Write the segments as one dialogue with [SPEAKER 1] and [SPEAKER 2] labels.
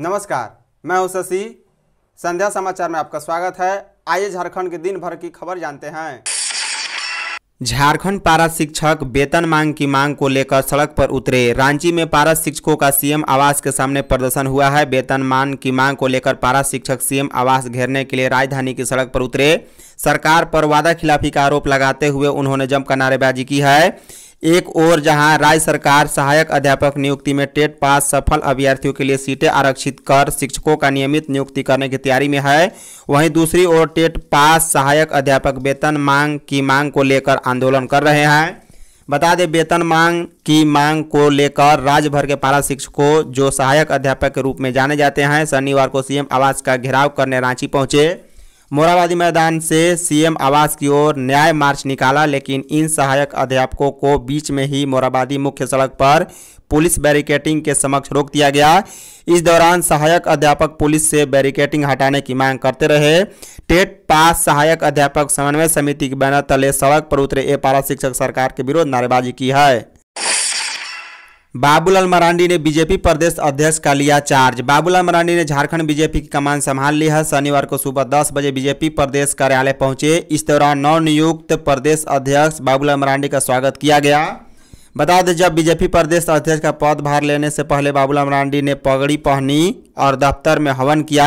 [SPEAKER 1] नमस्कार मैं हूं शशि संध्या समाचार में आपका स्वागत है आइए झारखंड के दिन भर की खबर जानते हैं झारखंड पारा शिक्षक वेतन मांग की मांग को लेकर सड़क पर उतरे रांची में पारा शिक्षकों का सीएम आवास के सामने प्रदर्शन हुआ है वेतन मांग की मांग को लेकर पारा शिक्षक सीएम आवास घेरने के लिए राजधानी की सड़क पर उतरे सरकार पर वादा खिलाफी का आरोप लगाते हुए उन्होंने जमकर नारेबाजी की है एक ओर जहां राज्य सरकार सहायक अध्यापक नियुक्ति में टेट पास सफल अभ्यर्थियों के लिए सीटें आरक्षित कर शिक्षकों का नियमित नियुक्ति करने की तैयारी में है वहीं दूसरी ओर टेट पास सहायक अध्यापक वेतन मांग की मांग को लेकर आंदोलन कर रहे हैं बता दें वेतन मांग की मांग को लेकर राज्य भर के पारा शिक्षकों जो सहायक अध्यापक के रूप में जाने जाते हैं शनिवार को सीएम आवास का घेराव करने रांची पहुंचे मोराबादी मैदान से सीएम आवास की ओर न्याय मार्च निकाला लेकिन इन सहायक अध्यापकों को बीच में ही मोराबादी मुख्य सड़क पर पुलिस बैरिकेटिंग के समक्ष रोक दिया गया इस दौरान सहायक अध्यापक पुलिस से बैरिकेटिंग हटाने की मांग करते रहे टेट पास सहायक अध्यापक समन्वय समिति के बैनर तले सड़क पर उतरे ए पारा शिक्षक सरकार के विरोध नारेबाजी की है बाबूलाल मरांडी ने बीजेपी प्रदेश अध्यक्ष का लिया चार्ज बाबूलाल मरांडी ने झारखंड बीजेपी की कमान संभाल ली है शनिवार को सुबह 10 बजे बीजेपी प्रदेश कार्यालय पहुंचे इस दौरान नवनियुक्त प्रदेश अध्यक्ष बाबूलाल मरांडी का स्वागत किया गया बता दें जब बीजेपी प्रदेश अध्यक्ष का पद भार लेने से पहले बाबूलाल मरांडी ने पगड़ी पहनी और दफ्तर में हवन किया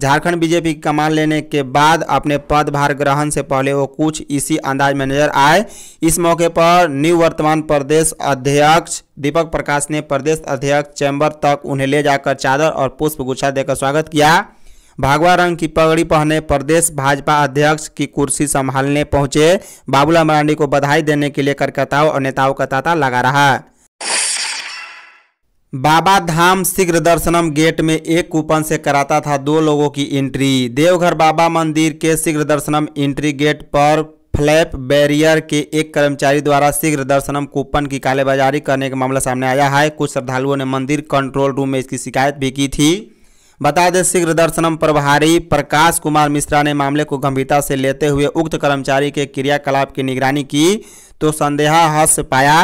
[SPEAKER 1] झारखंड बीजेपी की कमान लेने के बाद अपने पद भार ग्रहण से पहले वो कुछ इसी अंदाज में नजर आए इस मौके पर न्यू वर्तमान प्रदेश अध्यक्ष दीपक प्रकाश ने प्रदेश अध्यक्ष चैम्बर तक उन्हें ले जाकर चादर और पुष्प गुच्छा देकर स्वागत किया भागवा रंग की पगड़ी पहने प्रदेश भाजपा अध्यक्ष की कुर्सी संभालने पहुंचे बाबूलाल मरांडी को बधाई देने के लिए कार्यकर्ताओं और नेताओं का तांता लगा रहा बाबा धाम शीघ्र दर्शनम गेट में एक कूपन से कराता था दो लोगों की एंट्री देवघर बाबा मंदिर के शीघ्र दर्शनम एंट्री गेट पर फ्लैप बैरियर के एक कर्मचारी द्वारा शीघ्र दर्शनम कूपन की कालेबाजारी करने का मामला सामने आया है कुछ श्रद्धालुओं ने मंदिर कंट्रोल रूम में इसकी शिकायत भी की थी बता दें शीघ्र दर्शनम प्रभारी प्रकाश कुमार मिश्रा ने मामले को गंभीरता से लेते हुए उक्त कर्मचारी के क्रियाकलाप की निगरानी की तो संदेहास पाया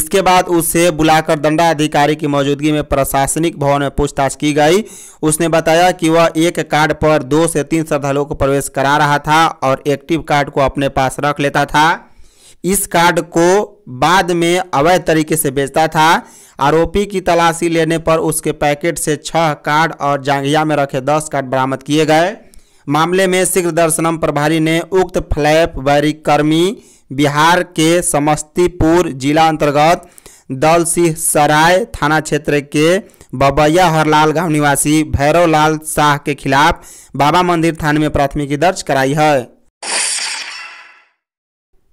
[SPEAKER 1] इसके बाद उसे बुलाकर दंडाधिकारी की मौजूदगी में प्रशासनिक भवन में पूछताछ की गई उसने बताया कि वह एक कार्ड पर दो से तीन श्रद्धालुओं को प्रवेश करा रहा था और एक्टिव कार्ड को अपने पास रख लेता था इस कार्ड को बाद में अवैध तरीके से बेचता था आरोपी की तलाशी लेने पर उसके पैकेट से छह कार्ड और जांगिया में रखे दस कार्ड बरामद किए गए मामले में शीघ्र दर्शनम प्रभारी ने उक्त फ्लैप बैरिकर्मी बिहार के समस्तीपुर जिला अंतर्गत दल सराय थाना क्षेत्र के बबैया हरलाल गांव निवासी भैरव लाल शाह के खिलाफ बाबा मंदिर थाने में प्राथमिकी दर्ज कराई है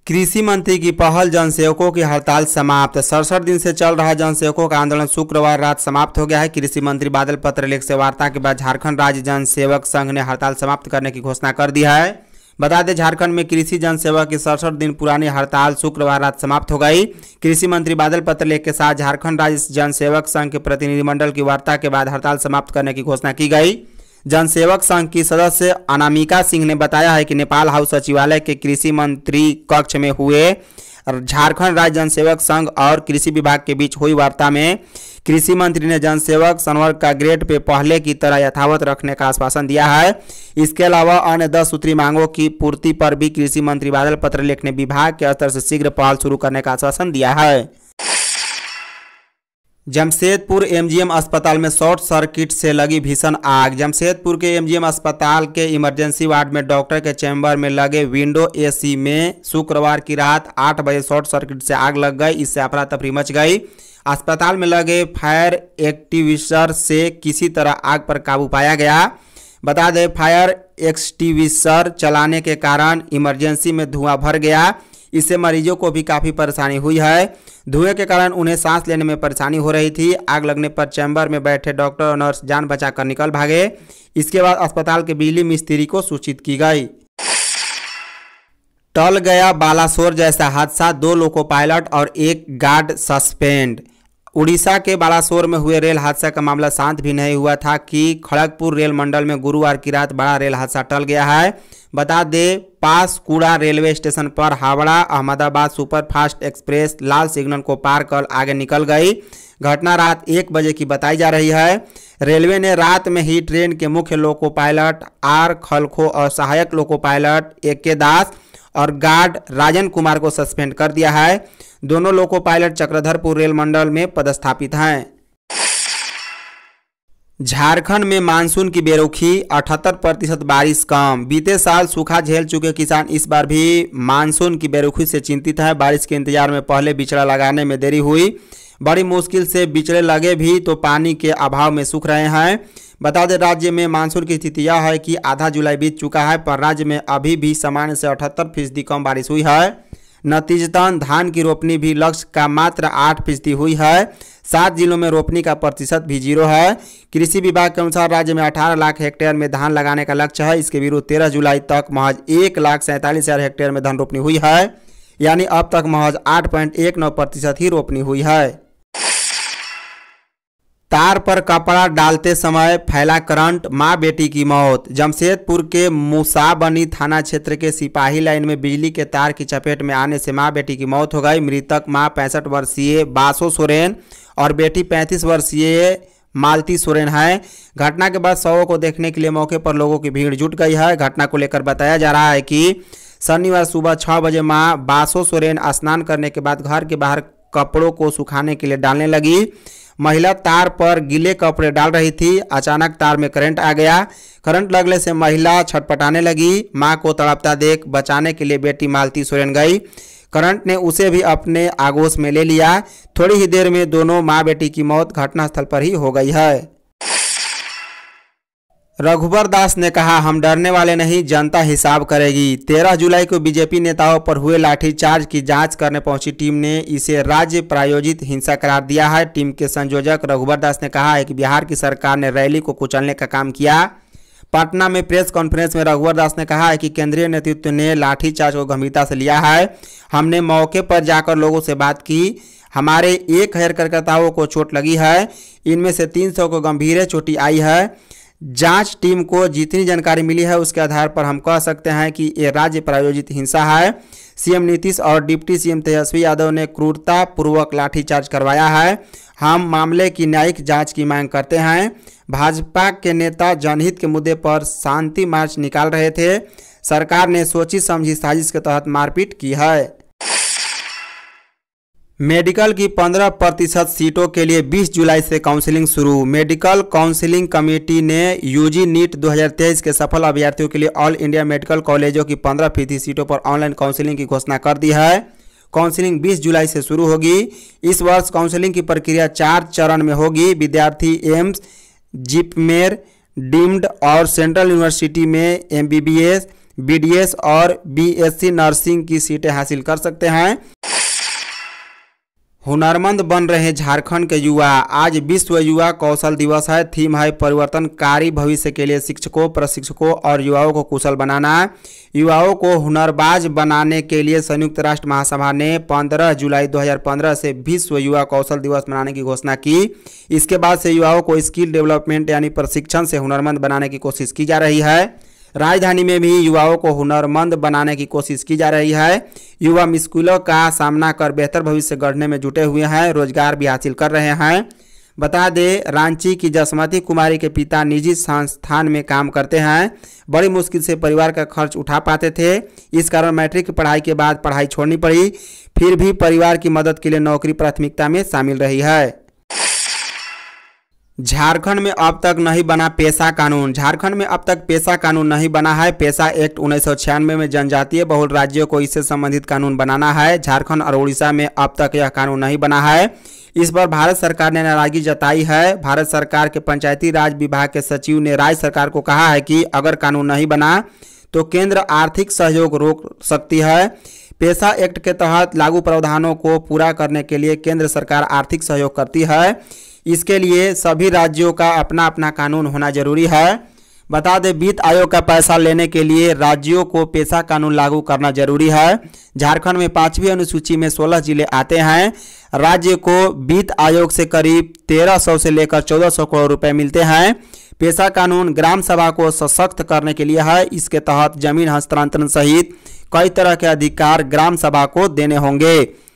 [SPEAKER 1] कृषि मंत्री की पहल जनसेवकों की हड़ताल समाप्त सड़सठ दिन से चल रहा जनसेवकों का आंदोलन शुक्रवार रात समाप्त हो गया है कृषि मंत्री बादल पत्र लेख से वार्ता के बाद झारखंड राज्य जन संघ ने हड़ताल समाप्त करने की घोषणा कर दी है बता दें झारखंड में कृषि जन सेवा की सड़सठ दिन पुरानी हड़ताल शुक्रवार रात समाप्त हो गई कृषि मंत्री बादल पत्र लेख के साथ झारखंड राज्य जन सेवक संघ के प्रतिनिधिमंडल की वार्ता के बाद हड़ताल समाप्त करने की घोषणा की गई जनसेवक संघ की सदस्य अनामिका सिंह ने बताया है कि नेपाल हाउस सचिवालय के कृषि मंत्री कक्ष में हुए झारखंड राज्य जनसेवक संघ और कृषि विभाग के बीच हुई वार्ता में कृषि मंत्री ने जनसेवक संवर्ग का ग्रेड पे पहले की तरह यथावत रखने का आश्वासन दिया है इसके अलावा अन्य दस सूत्री मांगों की पूर्ति पर भी कृषि मंत्री बादल पत्र लिखने विभाग के स्तर से शीघ्र पहल शुरू करने का आश्वासन दिया है जमशेदपुर एमजीएम अस्पताल में शॉर्ट सर्किट से लगी भीषण आग जमशेदपुर के एमजीएम अस्पताल के इमरजेंसी वार्ड में डॉक्टर के चैम्बर में लगे विंडो एसी में शुक्रवार की रात आठ बजे शॉर्ट सर्किट से आग लग गई इससे अफरा तफरी मच गई अस्पताल में लगे फायर एक्टिविशर से किसी तरह आग पर काबू पाया गया बता दें फायर एक्सटिविशर चलाने के कारण इमरजेंसी में धुआं भर गया इससे मरीजों को भी काफ़ी परेशानी हुई है धुएं के कारण उन्हें सांस लेने में परेशानी हो रही थी आग लगने पर चैम्बर में बैठे डॉक्टर और नर्स जान बचाकर निकल भागे इसके बाद अस्पताल के बिजली मिस्त्री को सूचित की गई टल गया बालासोर जैसा हादसा दो लोको पायलट और एक गार्ड सस्पेंड उड़ीसा के बालासोर में हुए रेल हादसा का मामला शांत भी नहीं हुआ था कि खड़गपुर रेल मंडल में गुरुवार की रात बड़ा रेल हादसा टल गया है बता दें पास कूड़ा रेलवे स्टेशन पर हावड़ा अहमदाबाद सुपरफास्ट एक्सप्रेस लाल सिग्नल को पार कर आगे निकल गई घटना रात एक बजे की बताई जा रही है रेलवे ने रात में ही ट्रेन के मुख्य लोको पायलट आर खलखो और सहायक लोको पायलट ए के दास और गार्ड राजन कुमार को सस्पेंड कर दिया है दोनों लोको पायलट चक्रधरपुर रेल मंडल में पदस्थापित हैं झारखंड में मानसून की बेरुखी 78 प्रतिशत बारिश कम बीते साल सूखा झेल चुके किसान इस बार भी मानसून की बेरुखी से चिंतित हैं बारिश के इंतजार में पहले बिचड़ा लगाने में देरी हुई बड़ी मुश्किल से बिचड़े लगे भी तो पानी के अभाव में सूख रहे हैं बता दें राज्य में मानसून की स्थिति यह है कि आधा जुलाई बीत चुका है पर राज्य में अभी भी सामान्य से अठहत्तर फीसदी कम बारिश हुई है नतीजतन धान की रोपनी भी लक्ष्य का मात्र आठ फीसदी हुई है सात जिलों में रोपनी का प्रतिशत भी जीरो है कृषि विभाग के अनुसार राज्य में अठारह लाख हेक्टेयर में धान लगाने का लक्ष्य है इसके विरुद्ध तेरह जुलाई तक महज एक लाख सैंतालीस हज़ार हेक्टेयर में धान रोपनी हुई है यानी अब तक महज आठ पॉइंट एक नौ प्रतिशत ही रोपनी हुई है तार पर कपड़ा डालते समय फैला करंट मां बेटी की मौत जमशेदपुर के मुसाबनी थाना क्षेत्र के सिपाही लाइन में बिजली के तार की चपेट में आने से मां बेटी की मौत हो गई मृतक मां पैंसठ वर्षीय बासो सोरेन और बेटी पैंतीस वर्षीय मालती सोरेन है घटना के बाद शवों को देखने के लिए मौके पर लोगों की भीड़ जुट गई है घटना को लेकर बताया जा रहा है कि शनिवार सुबह छः बजे माँ बासो सोरेन स्नान करने के बाद घर के बाहर कपड़ों को सुखाने के लिए डालने लगी महिला तार पर गीले कपड़े डाल रही थी अचानक तार में करंट आ गया करंट लगने से महिला छटपटाने लगी माँ को तड़पता देख बचाने के लिए बेटी मालती सोरेन गई करंट ने उसे भी अपने आगोश में ले लिया थोड़ी ही देर में दोनों माँ बेटी की मौत घटनास्थल पर ही हो गई है रघुवर दास ने कहा हम डरने वाले नहीं जनता हिसाब करेगी तेरह जुलाई को बीजेपी नेताओं पर हुए लाठीचार्ज की जांच करने पहुंची टीम ने इसे राज्य प्रायोजित हिंसा करार दिया है टीम के संयोजक रघुवर दास ने कहा है कि बिहार की सरकार ने रैली को कुचलने का काम किया पटना में प्रेस कॉन्फ्रेंस में रघुवर दास ने कहा है कि केंद्रीय नेतृत्व ने लाठीचार्ज को गंभीरता से लिया है हमने मौके पर जाकर लोगों से बात की हमारे एक हज़ार कार्यकर्ताओं को चोट लगी है इनमें से 300 को गंभीर चोटी आई है जांच टीम को जितनी जानकारी मिली है उसके आधार पर हम कह सकते हैं कि ये राज्य प्रायोजित हिंसा है सीएम नीतीश और डिप्टी सीएम तेजस्वी यादव ने क्रूरतापूर्वक लाठीचार्ज करवाया है हम मामले की न्यायिक जांच की मांग करते हैं भाजपा के नेता जनहित के मुद्दे पर शांति मार्च निकाल रहे थे सरकार ने सोची समझी साजिश के तहत मारपीट की है मेडिकल की 15 प्रतिशत सीटों के लिए 20 जुलाई से काउंसलिंग शुरू मेडिकल काउंसलिंग कमेटी ने यूजी नीट 2023 के सफल अभ्यर्थियों के लिए ऑल इंडिया मेडिकल कॉलेजों की 15 फीसदी सीटों पर ऑनलाइन काउंसलिंग की घोषणा कर दी है काउंसलिंग 20 जुलाई से शुरू होगी इस वर्ष काउंसलिंग की प्रक्रिया चार चरण में होगी विद्यार्थी एम्स जिपमेर डीम्ड और सेंट्रल यूनिवर्सिटी में एम बी और बी नर्सिंग की सीटें हासिल कर सकते हैं हुनरमंद बन रहे झारखंड के युवा आज विश्व युवा कौशल दिवस है थीम है परिवर्तनकारी भविष्य के लिए शिक्षकों प्रशिक्षकों और युवाओं को कुशल बनाना युवाओं को हुनरबाज बनाने के लिए संयुक्त राष्ट्र महासभा ने 15 जुलाई 2015 से विश्व युवा कौशल दिवस मनाने की घोषणा की इसके बाद से युवाओं को स्किल डेवलपमेंट यानी प्रशिक्षण से हुनरमंद बनाने की कोशिश की जा रही है राजधानी में भी युवाओं को हुनरमंद बनाने की कोशिश की जा रही है युवा मुश्किलों का सामना कर बेहतर भविष्य गढ़ने में जुटे हुए हैं रोजगार भी हासिल कर रहे हैं बता दें रांची की जसमती कुमारी के पिता निजी संस्थान में काम करते हैं बड़ी मुश्किल से परिवार का खर्च उठा पाते थे इस कारण मैट्रिक की पढ़ाई के बाद पढ़ाई छोड़नी पड़ी फिर भी परिवार की मदद के लिए नौकरी प्राथमिकता में शामिल रही है झारखंड में अब तक नहीं बना पेशा कानून झारखंड में अब तक पेशा कानून नहीं बना है पेशा एक्ट उन्नीस में जनजातीय बहुल राज्यों को इससे संबंधित कानून बनाना है झारखंड और उड़ीसा में अब तक यह कानून नहीं बना है इस पर भारत सरकार ने नाराजगी जताई है भारत सरकार के पंचायती राज विभाग के सचिव ने राज्य सरकार को कहा है कि अगर कानून नहीं बना तो केंद्र आर्थिक सहयोग रोक सकती है पेशा एक्ट के तहत लागू प्रावधानों को पूरा करने के लिए केंद्र सरकार आर्थिक सहयोग करती है इसके लिए सभी राज्यों का अपना अपना कानून होना जरूरी है बता दें वित्त आयोग का पैसा लेने के लिए राज्यों को पेशा कानून लागू करना जरूरी है झारखंड में पाँचवीं अनुसूची में 16 जिले आते हैं राज्य को वित्त आयोग से करीब 1300 से लेकर 1400 करोड़ रुपए मिलते हैं पेशा कानून ग्राम सभा को सशक्त करने के लिए है इसके तहत जमीन हस्तांतरण सहित कई तरह के अधिकार ग्राम सभा को देने होंगे